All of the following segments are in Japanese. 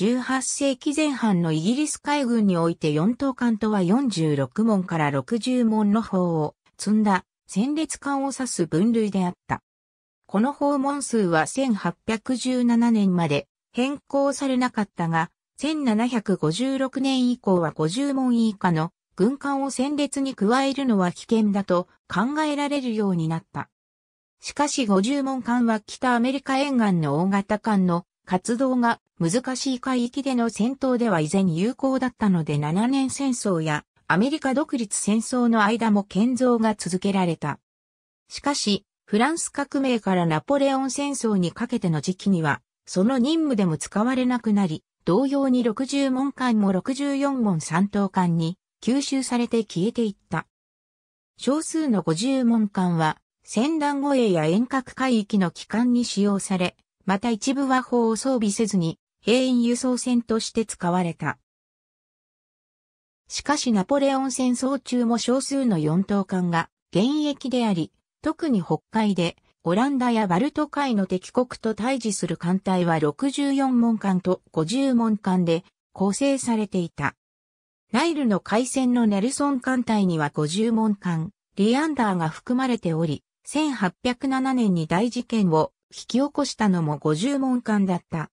18世紀前半のイギリス海軍において4等艦とは46門から60門の砲を積んだ戦列艦を指す分類であった。この訪問数は1817年まで変更されなかったが、1756年以降は50門以下の軍艦を戦列に加えるのは危険だと考えられるようになった。しかし50門艦は北アメリカ沿岸の大型艦の活動が難しい海域での戦闘では依然有効だったので7年戦争やアメリカ独立戦争の間も建造が続けられた。しかし、フランス革命からナポレオン戦争にかけての時期には、その任務でも使われなくなり、同様に60門艦も64門3等艦に吸収されて消えていった。少数の50門艦は、戦乱護衛や遠隔海域の機関に使用され、また一部は砲を装備せずに兵員輸送船として使われた。しかしナポレオン戦争中も少数の4等艦が現役であり、特に北海でオランダやバルト海の敵国と対峙する艦隊は64門艦と50門艦で構成されていた。ナイルの海戦のネルソン艦隊には50門艦、リアンダーが含まれており、1807年に大事件を引き起こしたのも50門艦だった。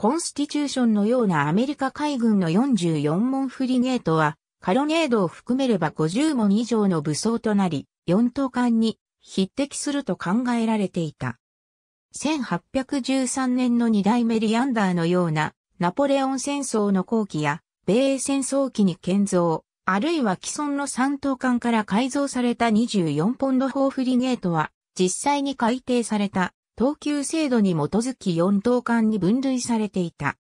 コンスティチューションのようなアメリカ海軍の44門フリゲートは、カロネードを含めれば50門以上の武装となり、4等艦に匹敵すると考えられていた。1813年の2代メリアンダーのようなナポレオン戦争の後期や米英戦争期に建造、あるいは既存の3等艦から改造された24ポンド砲フリゲートは実際に改定された等級制度に基づき4等間に分類されていた。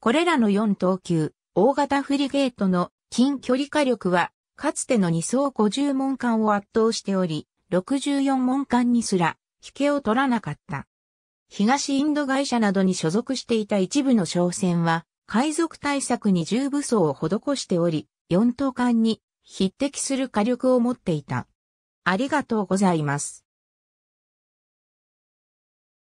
これらの4等級、大型フリゲートの近距離火力は、かつての2層50門間を圧倒しており、64門間にすら、引けを取らなかった。東インド会社などに所属していた一部の商船は、海賊対策に重武装を施しており、4等間に匹敵する火力を持っていた。ありがとうございます。